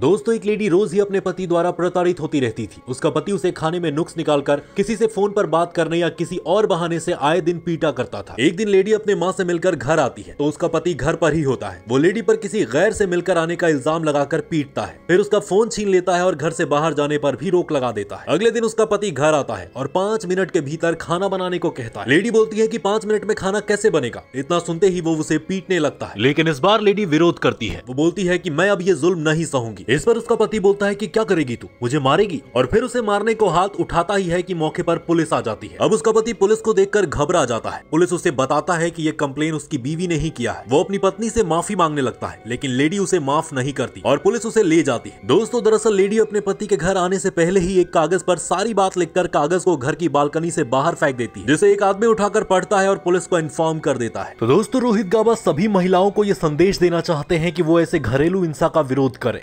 दोस्तों एक लेडी रोज ही अपने पति द्वारा प्रताड़ित होती रहती थी उसका पति उसे खाने में नुक्स निकालकर किसी से फोन पर बात करने या किसी और बहाने से आए दिन पीटा करता था एक दिन लेडी अपने माँ से मिलकर घर आती है तो उसका पति घर पर ही होता है वो लेडी पर किसी गैर से मिलकर आने का इल्जाम लगाकर पीटता है फिर उसका फोन छीन लेता है और घर से बाहर जाने पर भी रोक लगा देता है अगले दिन उसका पति घर आता है और पांच मिनट के भीतर खाना बनाने को कहता है लेडी बोलती है की पांच मिनट में खाना कैसे बनेगा इतना सुनते ही वो उसे पीटने लगता है लेकिन इस बार लेडी विरोध करती है वो बोलती है की मैं अब ये जुल्म नहीं सहूंगी इस पर उसका पति बोलता है कि क्या करेगी तू मुझे मारेगी और फिर उसे मारने को हाथ उठाता ही है कि मौके पर पुलिस आ जाती है अब उसका पति पुलिस को देखकर घबरा जाता है पुलिस उसे बताता है कि ये कम्प्लेन उसकी बीवी ने ही किया है वो अपनी पत्नी से माफी मांगने लगता है लेकिन लेडी उसे माफ नहीं करती और पुलिस उसे ले जाती है दोस्तों दरअसल लेडी अपने पति के घर आने से पहले ही एक कागज पर सारी बात लिखकर कागज को घर की बालकनी से बाहर फेंक देती है जिसे एक आदमी उठाकर पढ़ता है और पुलिस को इन्फॉर्म कर देता है तो दोस्तों रोहित गाबा सभी महिलाओं को ये संदेश देना चाहते हैं कि वो ऐसे घरेलू हिंसा का विरोध करें